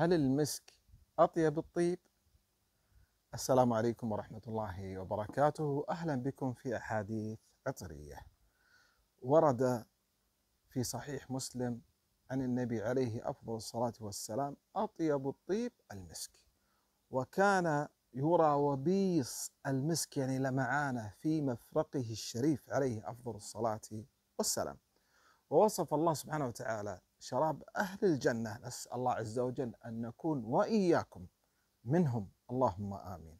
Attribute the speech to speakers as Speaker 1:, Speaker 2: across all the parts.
Speaker 1: هل المسك أطيب الطيب؟ السلام عليكم ورحمة الله وبركاته أهلا بكم في أحاديث عطرية ورد في صحيح مسلم عن النبي عليه أفضل الصلاة والسلام أطيب الطيب المسك وكان يرى وبيص المسك يعني لمعانه في مفرقه الشريف عليه أفضل الصلاة والسلام ووصف الله سبحانه وتعالى شراب أهل الجنة نسأل الله عز وجل أن نكون وإياكم منهم اللهم آمين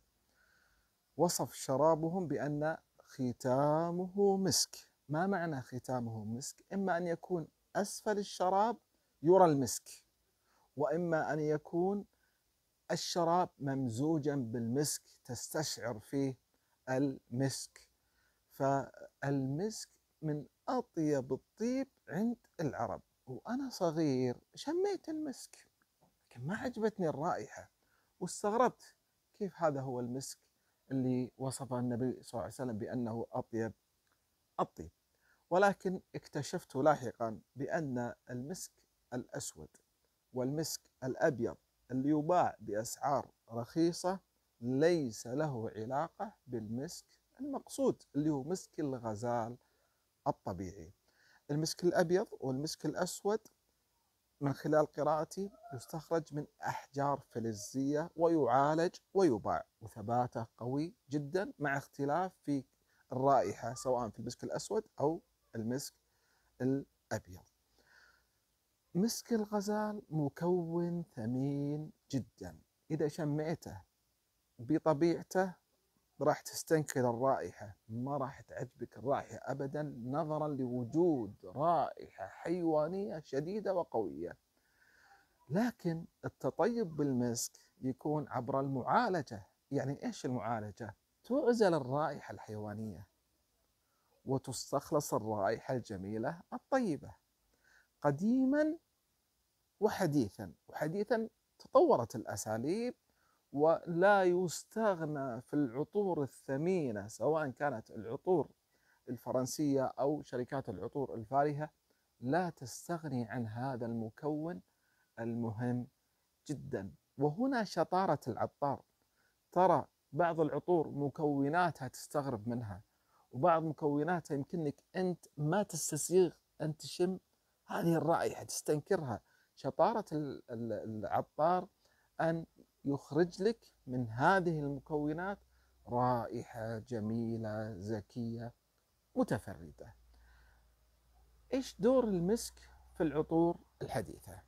Speaker 1: وصف شرابهم بأن ختامه مسك ما معنى ختامه مسك إما أن يكون أسفل الشراب يرى المسك وإما أن يكون الشراب ممزوجا بالمسك تستشعر فيه المسك فالمسك من أطيب الطيب عند العرب وأنا صغير شميت المسك لكن ما عجبتني الرائحة واستغربت كيف هذا هو المسك اللي وصفه النبي صلى الله عليه وسلم بأنه أطيب الطيب ولكن اكتشفت لاحقا بأن المسك الأسود والمسك الأبيض اللي يباع بأسعار رخيصة ليس له علاقة بالمسك المقصود اللي هو مسك الغزال الطبيعي المسك الأبيض والمسك الأسود من خلال قراءتي يستخرج من أحجار فلزية ويعالج ويباع وثباته قوي جدا مع اختلاف في الرائحة سواء في المسك الأسود أو المسك الأبيض مسك الغزال مكون ثمين جدا إذا شميته بطبيعته راح تستنكر الرائحة ما راح تعجبك الرائحة أبدا نظرا لوجود رائحة حيوانية شديدة وقوية لكن التطيب بالمسك يكون عبر المعالجة يعني إيش المعالجة؟ تعزل الرائحة الحيوانية وتستخلص الرائحة الجميلة الطيبة قديما وحديثا وحديثا تطورت الأساليب ولا يستغنى في العطور الثمينة سواء كانت العطور الفرنسية أو شركات العطور الفارهة لا تستغني عن هذا المكون المهم جدا وهنا شطارة العطار ترى بعض العطور مكوناتها تستغرب منها وبعض مكوناتها يمكنك أنت ما تستسيغ أن تشم هذه الرائحة تستنكرها شطارة العطار أن يخرج لك من هذه المكونات رائحة جميلة زكية متفردة إيش دور المسك في العطور الحديثة؟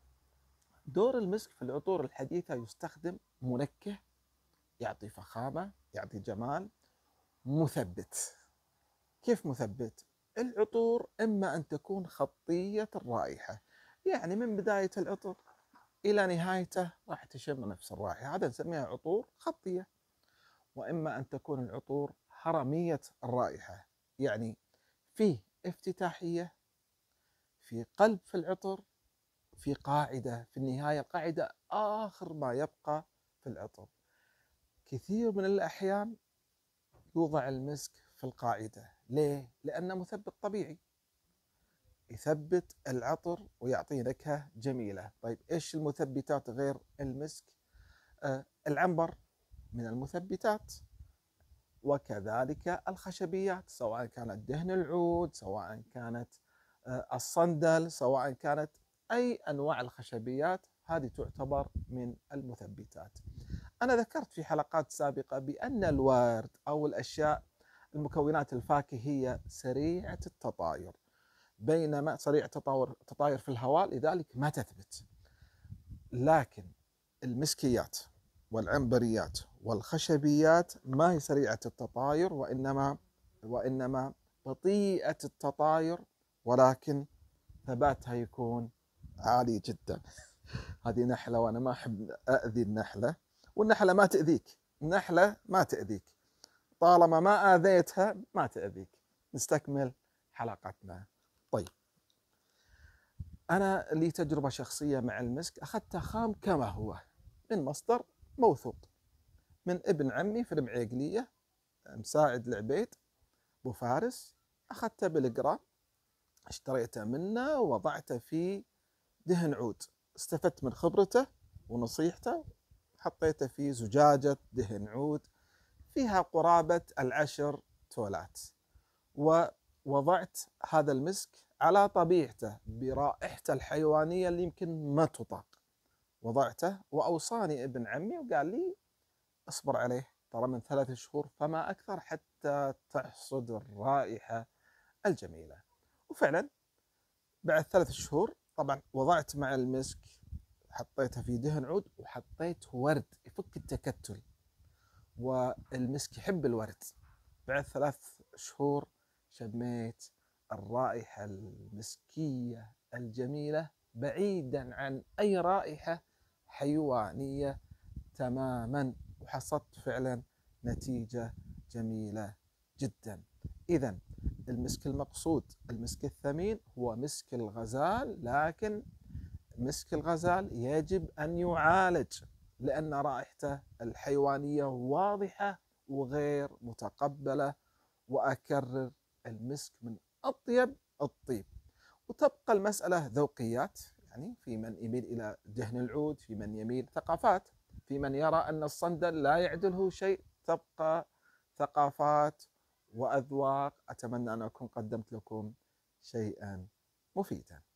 Speaker 1: دور المسك في العطور الحديثة يستخدم منكه يعطي فخامة يعطي جمال مثبت كيف مثبت؟ العطور إما أن تكون خطية الرائحة يعني من بداية العطر إلى نهايته راح تشم نفس الرائحة هذا نسميها عطور خطية وإما أن تكون العطور هرمية الرائحة يعني فيه افتتاحية في قلب في العطر في قاعدة في النهاية القاعدة آخر ما يبقى في العطر كثير من الأحيان يوضع المسك في القاعدة ليه؟ لأنه مثبت طبيعي يثبت العطر ويعطيه نكهة جميلة طيب إيش المثبتات غير المسك آه العنبر من المثبتات وكذلك الخشبيات سواء كانت دهن العود سواء كانت آه الصندل سواء كانت أي أنواع الخشبيات هذه تعتبر من المثبتات أنا ذكرت في حلقات سابقة بأن الورد أو الأشياء المكونات الفاكهية سريعة التطاير بينما سريع التطاير تطاير في الهواء لذلك ما تثبت لكن المسكيات والعنبريات والخشبيات ما هي سريعة التطاير وإنما وإنما بطيئة التطاير ولكن ثباتها يكون عالي جدا هذه نحلة وأنا ما أحب أذي النحلة والنحلة ما تأذيك النحلة ما تأذيك طالما ما آذيتها ما تأذيك نستكمل حلقتنا طيب أنا لي تجربة شخصية مع المسك أخذته خام كما هو من مصدر موثوق من ابن عمي في المعيقلية مساعد العبيد أبو فارس أخذته بالقرام اشتريته منه ووضعته في دهن عود استفدت من خبرته ونصيحته حطيته في زجاجة دهن عود فيها قرابة العشر تولات و وضعت هذا المسك على طبيعته برائحته الحيوانيه اللي يمكن ما تطاق وضعته واوصاني ابن عمي وقال لي اصبر عليه ترى من ثلاث شهور فما اكثر حتى تحصد الرائحه الجميله وفعلا بعد ثلاث شهور طبعا وضعت مع المسك حطيته في دهن عود وحطيت ورد يفك التكتل والمسك يحب الورد بعد ثلاث شهور شميت الرائحة المسكية الجميلة بعيدا عن أي رائحة حيوانية تماما وحصدت فعلا نتيجة جميلة جدا إذا المسك المقصود المسك الثمين هو مسك الغزال لكن مسك الغزال يجب أن يعالج لأن رائحته الحيوانية واضحة وغير متقبلة وأكرر المسك من أطيب الطيب وتبقى المسألة ذوقيات يعني في من يميل إلى دهن العود في من يميل ثقافات في من يرى أن الصندل لا يعدله شيء تبقى ثقافات وأذواق أتمنى أن أكون قدمت لكم شيئا مفيدا